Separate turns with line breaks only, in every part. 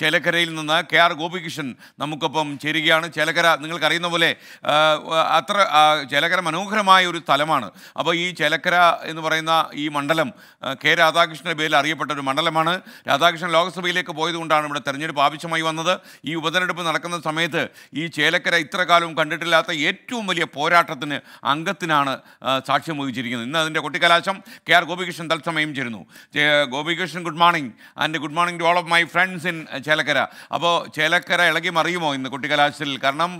ചേലക്കരയിൽ നിന്ന് K R Gopikrishnan നമുക്കൊപ്പം ചേരുകയാണ് ചേലക്കര നിങ്ങൾക്കറിയുന്ന പോലെ അത്ര ചേലക്കര മനോഹരമായ ഒരു സ്ഥലമാണ് അപ്പോൾ ഈ ചേലക്കര എന്ന് പറയുന്ന ഈ മണ്ഡലം കെ രാധാകൃഷ്ണൻ്റെ പേരിൽ അറിയപ്പെട്ട ഒരു മണ്ഡലമാണ് രാധാകൃഷ്ണൻ ലോക്സഭയിലേക്ക് പോയതുകൊണ്ടാണ് ഇവിടെ തെരഞ്ഞെടുപ്പ് ആവശ്യമായി വന്നത് ഈ ഉപതെരഞ്ഞെടുപ്പ് നടക്കുന്ന സമയത്ത് ഈ ചേലക്കര ഇത്ര കാലവും കണ്ടിട്ടില്ലാത്ത ഏറ്റവും വലിയ പോരാട്ടത്തിന് അംഗത്തിനാണ് സാക്ഷ്യം വഹിച്ചിരിക്കുന്നത് ഇന്ന് അതിൻ്റെ കൊട്ടിക്കലാശം കെ ആർ ഗോപികൃഷ്ണൻ തത്സമയം ചേരുന്നു Gopikrishnan good morning and good morning to all of my friends happens in Chelakkara അപ്പോൾ ചേലക്കര ഇളകി മറിയുമോ ഇന്ന് കുട്ടിക്കലാശത്തിൽ കാരണം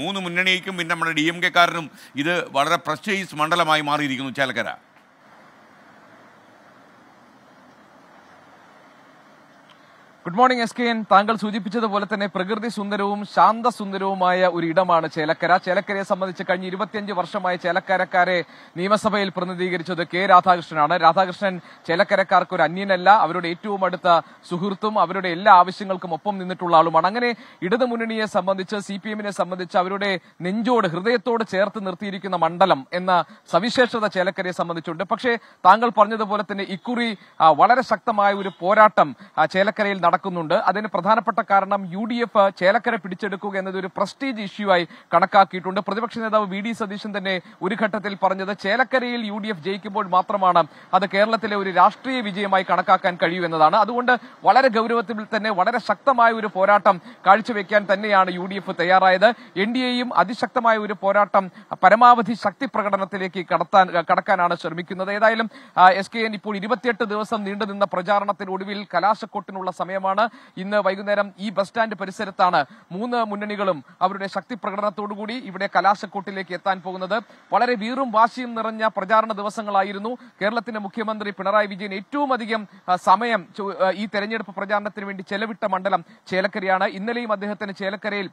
മൂന്ന് മുന്നണിക്കും പിന്നെ നമ്മുടെ ഡി എം കെക്കാരനും ഇത് വളരെ പ്രസ്റ്റേജ് മണ്ഡലമായി
മാറിയിരിക്കുന്നു Chelakkara good morning S K N താങ്കൾ സൂചിപ്പിച്ചതുപോലെ തന്നെ പ്രകൃതി സുന്ദരവും ശാന്തസുന്ദരവുമായ ഒരു ഇടമാണ് ചേലക്കര ചേലക്കരയെ സംബന്ധിച്ച് കഴിഞ്ഞ ഇരുപത്തിയഞ്ച് വർഷമായി ചേലക്കരക്കാരെ നിയമസഭയിൽ പ്രതിനിധീകരിച്ചത് കെ രാധാകൃഷ്ണനാണ് രാധാകൃഷ്ണൻ ചേലക്കരക്കാർക്ക് ഒരു അന്യനല്ല അവരുടെ ഏറ്റവും അടുത്ത സുഹൃത്തും അവരുടെ എല്ലാ ആവശ്യങ്ങൾക്കും ഒപ്പം നിന്നിട്ടുള്ള ആളുമാണ് അങ്ങനെ ഇടതുമുന്നണിയെ സംബന്ധിച്ച് സി പി എമ്മിനെ സംബന്ധിച്ച് അവരുടെ നെഞ്ചോട് ഹൃദയത്തോട് ചേർത്ത് നിർത്തിയിരിക്കുന്ന മണ്ഡലം എന്ന സവിശേഷത ചേലക്കരയെ സംബന്ധിച്ചുണ്ട് പക്ഷേ താങ്കൾ പറഞ്ഞതുപോലെ തന്നെ ഇക്കുറി വളരെ ശക്തമായ ഒരു പോരാട്ടം ചേലക്കരയിൽ നടക്കും നടക്കുന്നുണ്ട് അതിന് പ്രധാനപ്പെട്ട കാരണം യു ഡി എഫ് ചേലക്കര പിടിച്ചെടുക്കുക എന്നത് ഒരു പ്രസ്റ്റീജ് ഇഷ്യൂ ആയി കണക്കാക്കിയിട്ടുണ്ട് പ്രതിപക്ഷ നേതാവ് വി ഡി സതീശൻ തന്നെ ഒരു ഘട്ടത്തിൽ പറഞ്ഞത് ചേലക്കരയിൽ യു ഡി എഫ് ജയിക്കുമ്പോൾ മാത്രമാണ് അത് കേരളത്തിലെ ഒരു രാഷ്ട്രീയ വിജയമായി കണക്കാക്കാൻ കഴിയൂ എന്നതാണ് അതുകൊണ്ട് വളരെ ഗൌരവത്തിൽ തന്നെ വളരെ ശക്തമായ ഒരു പോരാട്ടം കാഴ്ചവെക്കാൻ തന്നെയാണ് യു ഡി എഫ് തയ്യാറായത് എൻ ഡി എയും അതിശക്തമായ ഒരു പോരാട്ടം പരമാവധി ശക്തി പ്രകടനത്തിലേക്ക് കടത്താൻ കടക്കാനാണ് ശ്രമിക്കുന്നത് ഏതായാലും എസ് കെ എൻ ഇപ്പോൾ ഇരുപത്തിയെട്ട് ദിവസം നീണ്ടുനിന്ന ഒടുവിൽ കലാശക്കൊട്ടിനുള്ള സമയമാണ് സംഭവമാണ് ഇന്ന് വൈകുന്നേരം ഈ ബസ് സ്റ്റാൻഡ് പരിസരത്താണ് മൂന്ന് മുന്നണികളും അവരുടെ ശക്തി പ്രകടനത്തോടുകൂടി ഇവിടെ കലാശക്കൂട്ടിലേക്ക് എത്താൻ പോകുന്നത് വളരെ വീറും വാശിയും നിറഞ്ഞ പ്രചാരണ ദിവസങ്ങളായിരുന്നു കേരളത്തിന്റെ മുഖ്യമന്ത്രി പിണറായി വിജയൻ ഏറ്റവും അധികം സമയം ഈ തെരഞ്ഞെടുപ്പ് പ്രചാരണത്തിന് വേണ്ടി ചെലവിട്ട മണ്ഡലം ചേലക്കരയാണ് ഇന്നലെയും അദ്ദേഹത്തിന് ചേലക്കരയിൽ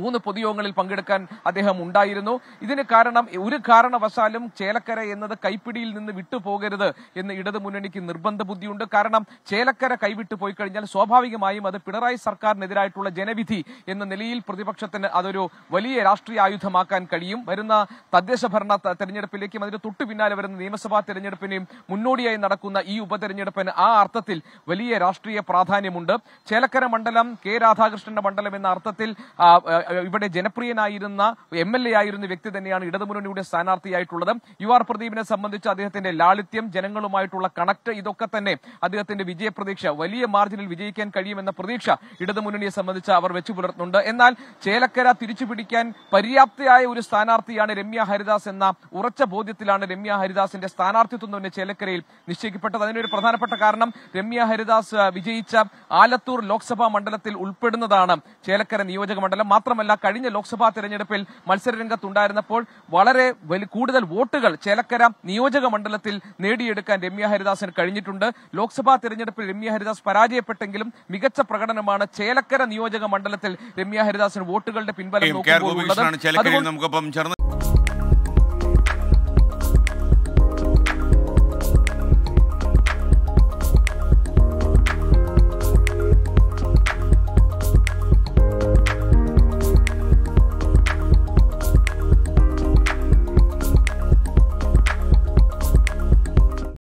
മൂന്ന് പൊതുയോഗങ്ങളിൽ പങ്കെടുക്കാൻ അദ്ദേഹം ഉണ്ടായിരുന്നു ഇതിന് കാരണം ഒരു കാരണവശാലും ചേലക്കര എന്നത് കൈപ്പിടിയിൽ നിന്ന് വിട്ടുപോകരുത് എന്ന് ഇടതു മുന്നണിക്ക് നിർബന്ധ ബുദ്ധിയുണ്ട് കാരണം ചേലക്കര കൈവിട്ടു പോയി കഴിഞ്ഞാൽ സ്വാഭാവികമായും അത് പിണറായി സർക്കാരിനെതിരായിട്ടുള്ള ജനവിധി എന്ന നിലയിൽ പ്രതിപക്ഷത്തിന് അതൊരു വലിയ രാഷ്ട്രീയ ആയുധമാക്കാൻ കഴിയും വരുന്ന തദ്ദേശ ഭരണ തെരഞ്ഞെടുപ്പിലേക്കും അതിന് തൊട്ടു പിന്നാലെ വരുന്ന നിയമസഭാ തെരഞ്ഞെടുപ്പിനെയും മുന്നോടിയായി നടക്കുന്ന ഈ ഉപതെരഞ്ഞെടുപ്പിന് ആ അർത്ഥത്തിൽ വലിയ രാഷ്ട്രീയ പ്രാധാന്യമുണ്ട് ചേലക്കര മണ്ഡലം കെ രാധാകൃഷ്ണന്റെ മണ്ഡലം എന്ന അർത്ഥത്തിൽ ഇവിടെ ജനപ്രിയനായിരുന്ന എം എൽ എ ആയിരുന്ന വ്യക്തി തന്നെയാണ് ഇടതുമുന്നണിയുടെ സ്ഥാനാർത്ഥിയായിട്ടുള്ളത് യു ആർ പ്രദീപിനെ സംബന്ധിച്ച് അദ്ദേഹത്തിന്റെ ലാളിത്യം ജനങ്ങളുമായിട്ടുള്ള കണക്ട് ഇതൊക്കെ തന്നെ അദ്ദേഹത്തിന്റെ വിജയപ്രതീക്ഷ വലിയ മാർജിനിൽ വിജയിക്കാൻ കഴിയുമെന്ന പ്രതീക്ഷ ഇടതുമുന്നണിയെ സംബന്ധിച്ച് അവർ വെച്ചു പുലർത്തുന്നുണ്ട് എന്നാൽ ചേലക്കര തിരിച്ചുപിടിക്കാൻ പര്യാപ്തയായ ഒരു സ്ഥാനാർത്ഥിയാണ് രമ്യ ഹരിദാസ് എന്ന ഉറച്ച ബോധ്യത്തിലാണ് രമ്യ ഹരിദാസിന്റെ സ്ഥാനാർത്ഥിത്വം തന്നെ ചേലക്കരയിൽ നിശ്ചയിക്കപ്പെട്ടത് അതിനൊരു പ്രധാനപ്പെട്ട കാരണം രമ്യ ഹരിദാസ് വിജയിച്ച ആലത്തൂർ ലോക്സഭാ മണ്ഡലത്തിൽ ഉൾപ്പെടുന്നതാണ് ചേലക്കര നിയോജക മണ്ഡലം മാത്രം മാത്രമല്ല കഴിഞ്ഞ ലോക്സഭാ തെരഞ്ഞെടുപ്പിൽ മത്സരരംഗത്തുണ്ടായിരുന്നപ്പോൾ വളരെ കൂടുതൽ വോട്ടുകൾ ചേലക്കര നിയോജക മണ്ഡലത്തിൽ നേടിയെടുക്കാൻ രമ്യ ഹരിദാസിന് കഴിഞ്ഞിട്ടുണ്ട് ലോക്സഭാ തെരഞ്ഞെടുപ്പിൽ രമ്യ ഹരിദാസ് പരാജയപ്പെട്ടെങ്കിലും മികച്ച പ്രകടനമാണ് ചേലക്കര നിയോജക മണ്ഡലത്തിൽ രമ്യ ഹരിദാസിന് വോട്ടുകളുടെ പിൻബലം
നോക്കുമ്പോൾ